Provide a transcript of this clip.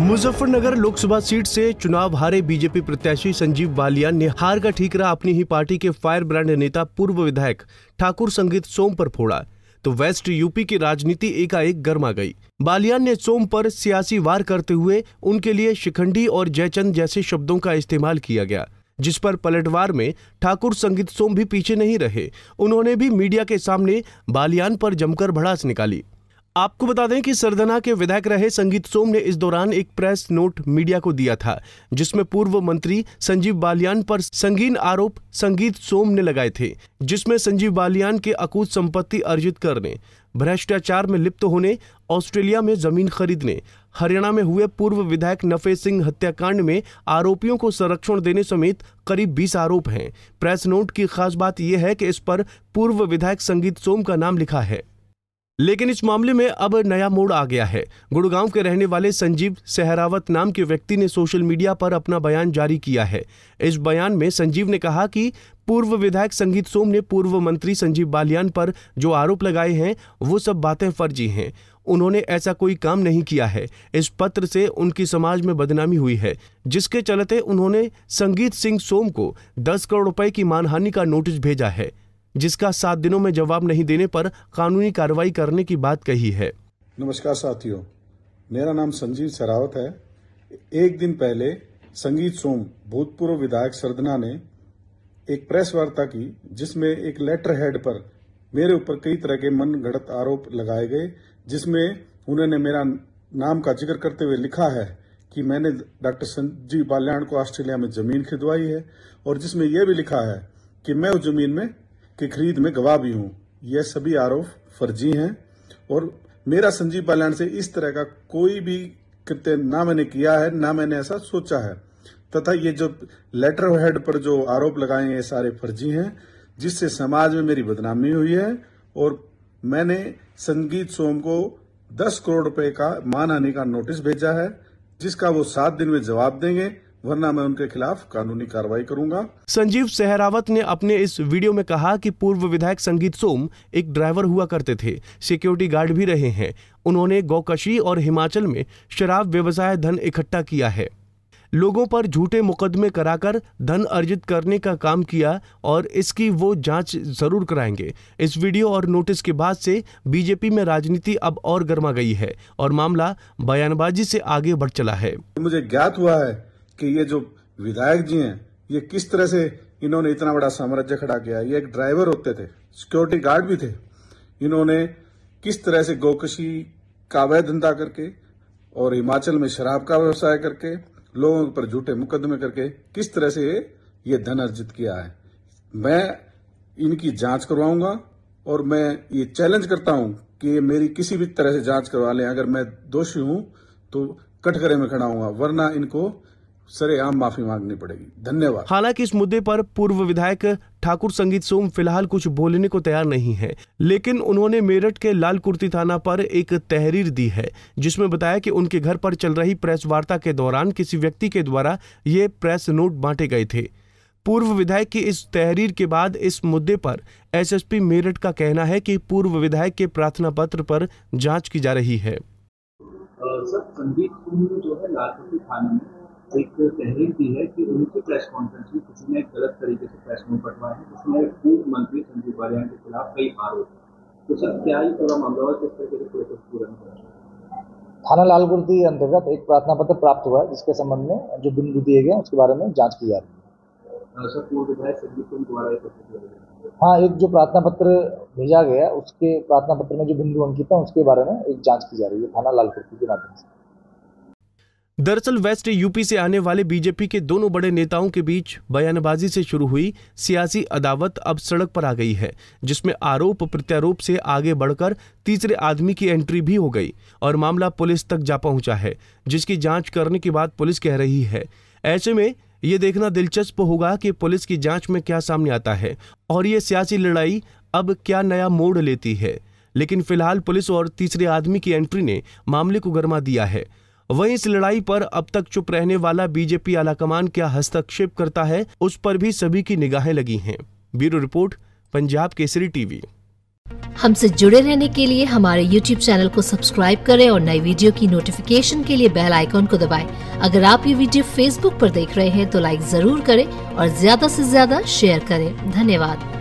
Muzaffarnagar Lok Sabha seat से चुनाव हारे बीजेपी प्रत्याशी संजीव बालिया ने हार का ठीकरा अपनी ही पार्टी के फायर ब्रांड नेता पूर्व विधायक ठाकुर संगीत सोम पर फोड़ा तो वेस्ट यूपी की राजनीति एकाएक गर्मा गई बालियान ने सोम पर सियासी वार करते हुए उनके लिए शिखंडी और जयचंद जैसे शब्दों का इस्तेमाल किया गया जिस पर पलटवार में ठाकुर संगीत सोम भी पीछे नहीं रहे उन्होंने भी मीडिया के सामने बालियान पर जमकर भड़ास निकाली आपको बता दें कि सरदना के विधायक रहे संगीत सोम ने इस दौरान एक प्रेस नोट मीडिया को दिया था जिसमें पूर्व मंत्री संजीव बालियान पर संगीन आरोप संगीत सोम ने लगाए थे जिसमें संजीव बालियान के अकूत संपत्ति अर्जित करने भ्रष्टाचार में लिप्त होने ऑस्ट्रेलिया में जमीन खरीदने हरियाणा में हुए पूर्व विधायक नफे सिंह हत्याकांड में आरोपियों को संरक्षण देने समेत करीब 20 आरोप हैं प्रेस नोट की खास बात यह है कि इस पर पूर्व विधायक संगीत सोम का नाम लिखा है लेकिन इस मामले में अब नया मोड़ आ गया है गुड़गांव के रहने वाले संजीव सहरावत नाम के व्यक्ति ने सोशल मीडिया पर अपना बयान जारी किया है इस बयान में संजीव ने कहा कि पूर्व विधायक संगीत सोम ने पूर्व मंत्री संजीव बालियान पर जो आरोप लगाए हैं वो सब बातें फर्जी हैं उन्होंने ऐसा कोई काम नहीं किया है इस पत्र से उनकी समाज में बदनामी हुई है जिसके चलते उन्होंने संगीत सिंह सोम को दस करोड़ रुपए की मानहानि का नोटिस भेजा है जिसका सात दिनों में जवाब नहीं देने पर कानूनी कार्रवाई करने की बात कही है नमस्कार साथियों मेरा नाम संजीव सरावत है एक दिन पहले संगीत सोम भूतपूर्व विधायक सरदना ने एक प्रेस वार्ता की जिसमें एक लेटर हेड पर मेरे ऊपर कई तरह के मन गणत आरोप लगाए गए जिसमें उन्होंने मेरा नाम का जिक्र करते हुए लिखा है कि मैंने डॉक्टर संजीव बाल्याण को ऑस्ट्रेलिया में जमीन खिदवाई है और जिसमें यह भी लिखा है कि मैं उस जमीन में की खरीद में गवाह भी हूं यह सभी आरोप फर्जी हैं और मेरा संजीव पायलैंड से इस तरह का कोई भी कृत्य ना मैंने किया है ना मैंने ऐसा सोचा है तथा ये जो लेटर हेड पर जो आरोप लगाए हैं ये सारे फर्जी हैं जिससे समाज में मेरी बदनामी हुई है और मैंने संगीत सोम को 10 करोड़ रुपए का मानहानि का नोटिस भेजा है जिसका वो सात दिन में जवाब देंगे वरना मैं उनके खिलाफ कानूनी कार्रवाई करूंगा संजीव सहरावत ने अपने इस वीडियो में कहा कि पूर्व विधायक संगीत सोम एक ड्राइवर हुआ करते थे सिक्योरिटी गार्ड भी रहे हैं उन्होंने गौकशी और हिमाचल में शराब व्यवसाय धन इकट्ठा किया है लोगों पर झूठे मुकदमे कराकर धन अर्जित करने का काम किया और इसकी वो जांच जरूर कराएंगे इस वीडियो और नोटिस के बाद से बीजेपी में राजनीति अब और गर्मा गई है और मामला बयानबाजी से आगे बढ़ चला है मुझे ज्ञात हुआ है कि ये जो विधायक जी हैं ये किस तरह से इन्होंने इतना बड़ा साम्राज्य खड़ा किया ये एक ड्राइवर होते थे सिक्योरिटी गार्ड भी थे इन्होंने किस तरह से गोकशी का अवैध धंधा करके और हिमाचल में शराब का व्यवसाय करके लोगों पर झूठे मुकदमे करके किस तरह से ये धन अर्जित किया है मैं इनकी जांच करवाऊंगा और मैं ये चैलेंज करता हूं कि ये मेरी किसी भी तरह से जांच करवा लें अगर मैं दोषी हूं तो कटघरे में खड़ा हूंगा वरना इनको आम माफी मांगनी पड़ेगी धन्यवाद हालांकि इस मुद्दे पर पूर्व विधायक ठाकुर संगीत सोम फिलहाल कुछ बोलने को तैयार नहीं है लेकिन उन्होंने मेरठ के लाल कुर्ती थाना पर एक तहरीर दी है जिसमें बताया कि उनके घर पर चल रही प्रेस वार्ता के दौरान किसी व्यक्ति के द्वारा ये प्रेस नोट बांटे गए थे पूर्व विधायक की इस तहरीर के बाद इस मुद्दे पर एसएसपी मेरठ का कहना है कि पूर्व विधायक के प्रार्थना पत्र पर जांच की जा रही है सर संदीप जो है लालपुर थाने में एक तहरीर दी है कि उनकी प्रेस कॉन्फ्रेंस में किसी ने गलत तरीके से प्रेस नोट बटवाए हैं उसमें पूर्व मंत्री संजीव बालियान के खिलाफ कई आरोप तो सर क्या ही पूरा मामला हुआ किस तरीके से पुलिस पूरा थाना लाल के अंतर्गत एक प्रार्थना पत्र प्राप्त हुआ है जिसके संबंध में जो बिंदु दिए गए उसके बारे में जांच की जा रही है हाँ एक जो प्रार्थना पत्र भेजा गया उसके प्रार्थना पत्र में जो बिंदु अंकित है उसके बारे में एक जांच की जा रही है थाना लालपुर के माध्यम से दरअसल वेस्ट यूपी से आने वाले बीजेपी के दोनों बड़े नेताओं के बीच बयानबाजी से शुरू हुई सियासी अदावत अब सड़क पर आ गई है जिसमें आरोप प्रत्यारोप से आगे बढ़कर तीसरे आदमी की एंट्री भी हो गई और मामला पुलिस तक जा पहुंचा है जिसकी जांच करने के बाद पुलिस कह रही है ऐसे में ये देखना दिलचस्प होगा कि पुलिस की जांच में क्या सामने आता है और ये सियासी लड़ाई अब क्या नया मोड़ लेती है लेकिन फिलहाल पुलिस और तीसरे आदमी की एंट्री ने मामले को गर्मा दिया है वहीं इस लड़ाई पर अब तक चुप रहने वाला बीजेपी आलाकमान क्या हस्तक्षेप करता है उस पर भी सभी की निगाहें लगी हैं bureau report Punjab Kesari TV हमसे जुड़े रहने के लिए हमारे YouTube चैनल को सब्सक्राइब करें और नई वीडियो की नोटिफिकेशन के लिए बेल आइकॉन को दबाएं। अगर आप ये वीडियो Facebook पर देख रहे हैं तो लाइक जरूर करें और ज्यादा से ज्यादा शेयर करें धन्यवाद